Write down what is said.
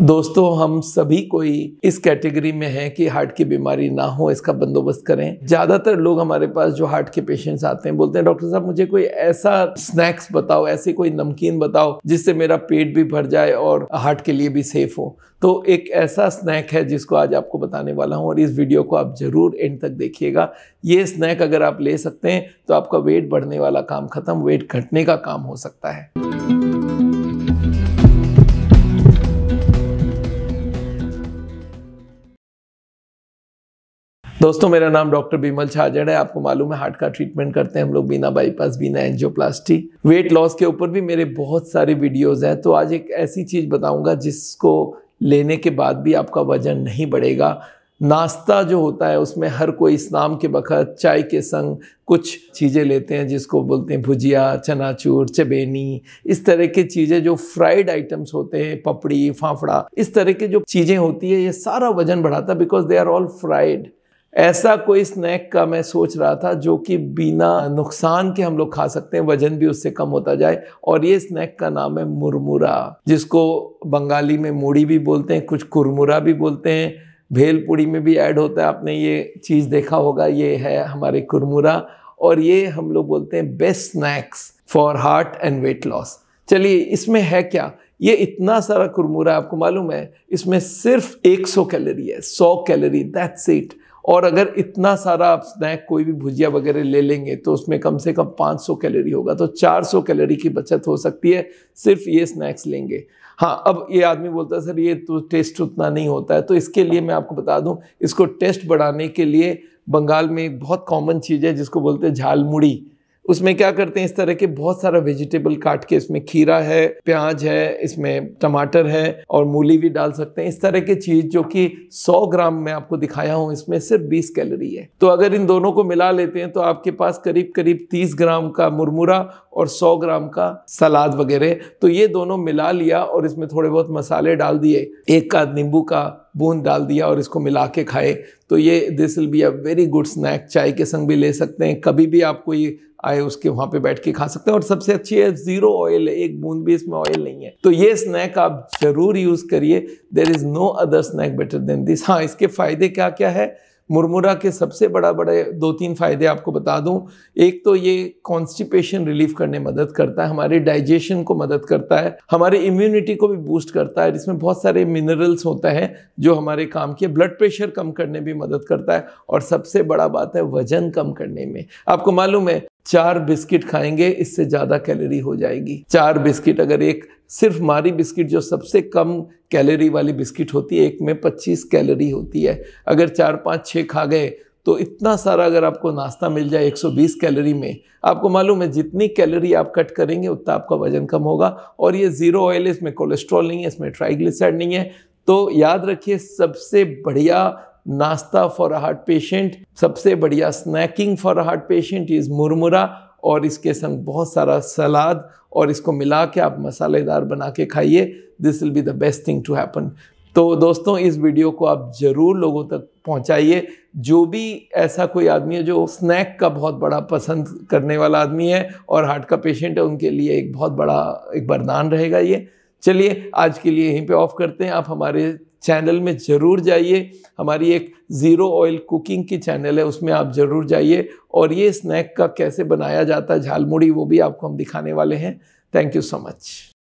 दोस्तों हम सभी कोई इस कैटेगरी में हैं कि हार्ट की बीमारी ना हो इसका बंदोबस्त करें ज़्यादातर लोग हमारे पास जो हार्ट के पेशेंट्स आते हैं बोलते हैं डॉक्टर साहब मुझे कोई ऐसा स्नैक्स बताओ ऐसी कोई नमकीन बताओ जिससे मेरा पेट भी भर जाए और हार्ट के लिए भी सेफ हो तो एक ऐसा स्नैक है जिसको आज आपको बताने वाला हूँ और इस वीडियो को आप ज़रूर एंड तक देखिएगा ये स्नैक अगर आप ले सकते हैं तो आपका वेट बढ़ने वाला काम ख़त्म वेट घटने का काम हो सकता है दोस्तों मेरा नाम डॉक्टर बीमल छाजड़ है आपको मालूम है हार्ट का ट्रीटमेंट करते हैं हम लोग बिना बाईपास बिना एंजियोप्लास्टी वेट लॉस के ऊपर भी मेरे बहुत सारे वीडियोस हैं तो आज एक ऐसी चीज़ बताऊंगा जिसको लेने के बाद भी आपका वजन नहीं बढ़ेगा नाश्ता जो होता है उसमें हर कोई स्नान के बखत चाय के संग कुछ चीज़ें लेते हैं जिसको बोलते हैं भुजिया चनाचूर चबेनी इस तरह की चीज़ें जो फ्राइड आइटम्स होते हैं पपड़ी फाफड़ा इस तरह के जो चीज़ें होती है ये सारा वजन बढ़ाता है because they are all fried ऐसा कोई स्नैक का मैं सोच रहा था जो कि बिना नुकसान के हम लोग खा सकते हैं वजन भी उससे कम होता जाए और ये स्नैक का नाम है मुरमुरा जिसको बंगाली में मूढ़ी भी बोलते हैं कुछ कुरमुरा भी बोलते हैं भेलपुड़ी में भी ऐड होता है आपने ये चीज़ देखा होगा ये है हमारे कुरमुरा और ये हम लोग बोलते हैं best snacks for heart and weight loss चलिए इसमें है क्या ये इतना सारा कुरमुरा आपको मालूम है इसमें सिर्फ 100 कैलोरी है 100 कैलोरी दैट्स इट और अगर इतना सारा आप स्नैक कोई भी भुजिया वगैरह ले लेंगे तो उसमें कम से कम 500 कैलोरी होगा तो 400 कैलोरी की बचत हो सकती है सिर्फ ये स्नैक्स लेंगे हाँ अब ये आदमी बोलता है सर ये तो टेस्ट उतना नहीं होता है तो इसके लिए मैं आपको बता दूँ इसको टेस्ट बढ़ाने के लिए बंगाल में एक बहुत कॉमन चीज़ है जिसको बोलते हैं झालमुड़ी उसमें क्या करते हैं इस तरह के बहुत सारा वेजिटेबल काट के इसमें खीरा है प्याज है इसमें टमाटर है और मूली भी डाल सकते हैं इस तरह की चीज़ जो कि 100 ग्राम में आपको दिखाया हूँ इसमें सिर्फ 20 कैलोरी है तो अगर इन दोनों को मिला लेते हैं तो आपके पास करीब करीब 30 ग्राम का मुरमुरा और 100 ग्राम का सलाद वगैरह तो ये दोनों मिला लिया और इसमें थोड़े बहुत मसाले डाल दिए एक का नींबू का बूंद डाल दिया और इसको मिला के खाए तो ये this will be a very good snack चाय के संग भी ले सकते हैं कभी भी आप कोई आए उसके वहाँ पे बैठ के खा सकते हैं और सबसे अच्छी है ज़ीरो ऑयल है एक बूंद भी इसमें ऑयल नहीं है तो ये स्नैक आप ज़रूर यूज़ करिए there is no other snack better than this हाँ इसके फ़ायदे क्या क्या है मुरमुरा के सबसे बड़ा बड़े दो तीन फ़ायदे आपको बता दूं एक तो ये कॉन्स्टिपेशन रिलीफ करने मदद करता है हमारे डाइजेशन को मदद करता है हमारे इम्यूनिटी को भी बूस्ट करता है इसमें बहुत सारे मिनरल्स होते हैं जो हमारे काम के ब्लड प्रेशर कम करने में मदद करता है और सबसे बड़ा बात है वजन कम करने में आपको मालूम है चार बिस्किट खाएंगे इससे ज़्यादा कैलोरी हो जाएगी चार बिस्किट अगर एक सिर्फ मारी बिस्किट जो सबसे कम कैलोरी वाली बिस्किट होती है एक में 25 कैलोरी होती है अगर चार पाँच छः खा गए तो इतना सारा अगर आपको नाश्ता मिल जाए 120 कैलोरी में आपको मालूम है जितनी कैलोरी आप कट करेंगे उतना आपका वजन कम होगा और ये ज़ीरो ऑयल है इसमें कोलेस्ट्रॉल नहीं है इसमें ट्राइग्लिसराइड नहीं है तो याद रखिए सबसे बढ़िया नाश्ता फॉर अ हार्ट पेशेंट सबसे बढ़िया snacking for a heart patient is मुरमुरा और इसके संग बहुत सारा सलाद और इसको मिला के आप मसालेदार बना के खाइए this will be the best thing to happen तो दोस्तों इस वीडियो को आप ज़रूर लोगों तक पहुंचाइए जो भी ऐसा कोई आदमी है जो स्नैक का बहुत बड़ा पसंद करने वाला आदमी है और हार्ट का पेशेंट है उनके लिए एक बहुत बड़ा एक वरदान रहेगा ये चलिए आज के लिए यहीं पे ऑफ करते हैं आप हमारे चैनल में ज़रूर जाइए हमारी एक ज़ीरो ऑयल कुकिंग की चैनल है उसमें आप ज़रूर जाइए और ये स्नैक का कैसे बनाया जाता है झालमुड़ी वो भी आपको हम दिखाने वाले हैं थैंक यू सो मच